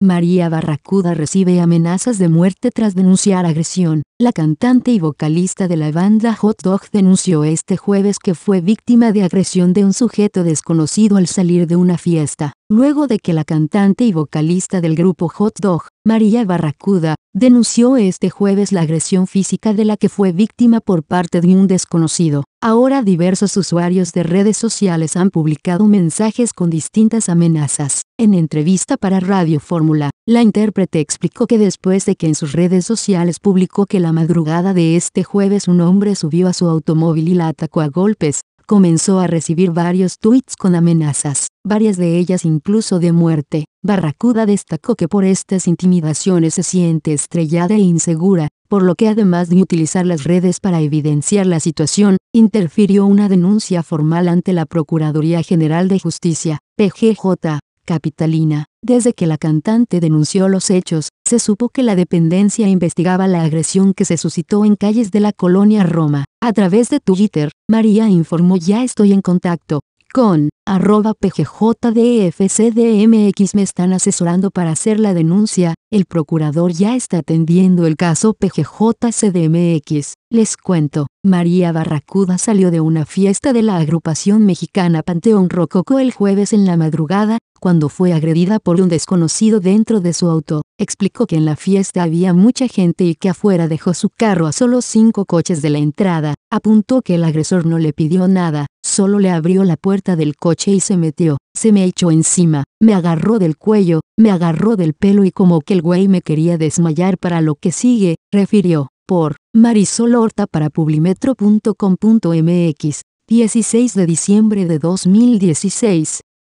María Barracuda recibe amenazas de muerte tras denunciar agresión. La cantante y vocalista de la banda Hot Dog denunció este jueves que fue víctima de agresión de un sujeto desconocido al salir de una fiesta. Luego de que la cantante y vocalista del grupo Hot Dog, María Barracuda, denunció este jueves la agresión física de la que fue víctima por parte de un desconocido. Ahora diversos usuarios de redes sociales han publicado mensajes con distintas amenazas. En entrevista para Radio Fórmula, la intérprete explicó que después de que en sus redes sociales publicó que la madrugada de este jueves un hombre subió a su automóvil y la atacó a golpes, comenzó a recibir varios tweets con amenazas, varias de ellas incluso de muerte. Barracuda destacó que por estas intimidaciones se siente estrellada e insegura, por lo que además de utilizar las redes para evidenciar la situación, interfirió una denuncia formal ante la Procuraduría General de Justicia, PGJ, Capitalina. Desde que la cantante denunció los hechos, se supo que la dependencia investigaba la agresión que se suscitó en calles de la colonia Roma. A través de Twitter, María informó ya estoy en contacto con arroba pgjdfcdmx me están asesorando para hacer la denuncia, el procurador ya está atendiendo el caso pgjcdmx. Les cuento, María Barracuda salió de una fiesta de la agrupación mexicana Panteón Rococo el jueves en la madrugada, cuando fue agredida por un desconocido dentro de su auto. Explicó que en la fiesta había mucha gente y que afuera dejó su carro a solo cinco coches de la entrada. Apuntó que el agresor no le pidió nada, solo le abrió la puerta del coche y se metió, se me echó encima, me agarró del cuello, me agarró del pelo y como que el güey me quería desmayar para lo que sigue, refirió, por Marisol Horta para publimetro.com.mx, 16 de diciembre de 2016.